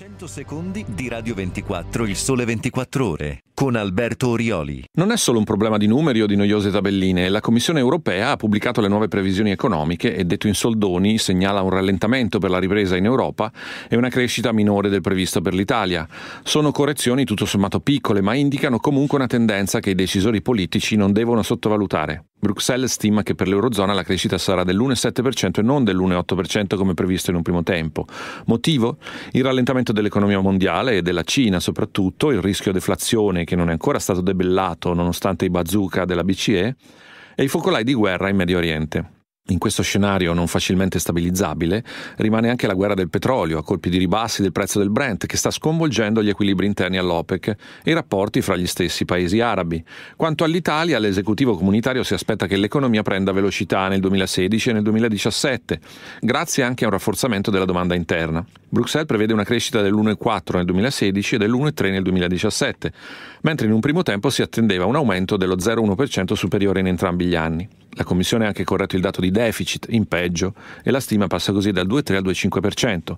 100 secondi di Radio 24, il sole 24 ore, con Alberto Orioli. Non è solo un problema di numeri o di noiose tabelline. La Commissione europea ha pubblicato le nuove previsioni economiche e, detto in soldoni, segnala un rallentamento per la ripresa in Europa e una crescita minore del previsto per l'Italia. Sono correzioni tutto sommato piccole, ma indicano comunque una tendenza che i decisori politici non devono sottovalutare. Bruxelles stima che per l'Eurozona la crescita sarà dell'1,7% e non dell'1,8% come previsto in un primo tempo. Motivo? Il rallentamento dell'economia mondiale e della Cina soprattutto, il rischio deflazione che non è ancora stato debellato nonostante i bazooka della BCE e i focolai di guerra in Medio Oriente. In questo scenario non facilmente stabilizzabile rimane anche la guerra del petrolio a colpi di ribassi del prezzo del Brent che sta sconvolgendo gli equilibri interni all'OPEC e i rapporti fra gli stessi paesi arabi. Quanto all'Italia, l'esecutivo comunitario si aspetta che l'economia prenda velocità nel 2016 e nel 2017, grazie anche a un rafforzamento della domanda interna. Bruxelles prevede una crescita dell'1,4 nel 2016 e dell'1,3 nel 2017, mentre in un primo tempo si attendeva un aumento dello 0,1% superiore in entrambi gli anni. La Commissione ha anche corretto il dato di deficit, in peggio, e la stima passa così dal 2,3 al 2,5%.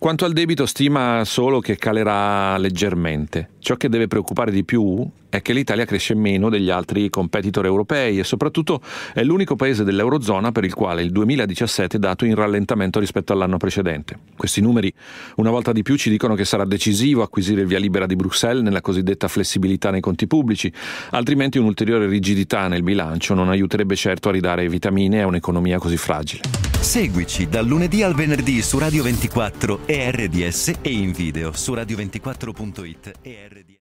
Quanto al debito stima solo che calerà leggermente. Ciò che deve preoccupare di più è che l'Italia cresce meno degli altri competitor europei e soprattutto è l'unico paese dell'Eurozona per il quale il 2017 è dato in rallentamento rispetto all'anno precedente. Questi numeri una volta di più ci dicono che sarà decisivo acquisire il via libera di Bruxelles nella cosiddetta flessibilità nei conti pubblici, altrimenti un'ulteriore rigidità nel bilancio non aiuterebbe certo a ridare vitamine a un'economia così fragile. Seguici dal lunedì al venerdì su Radio 24 e RDS e in video su radio24.it e RDS.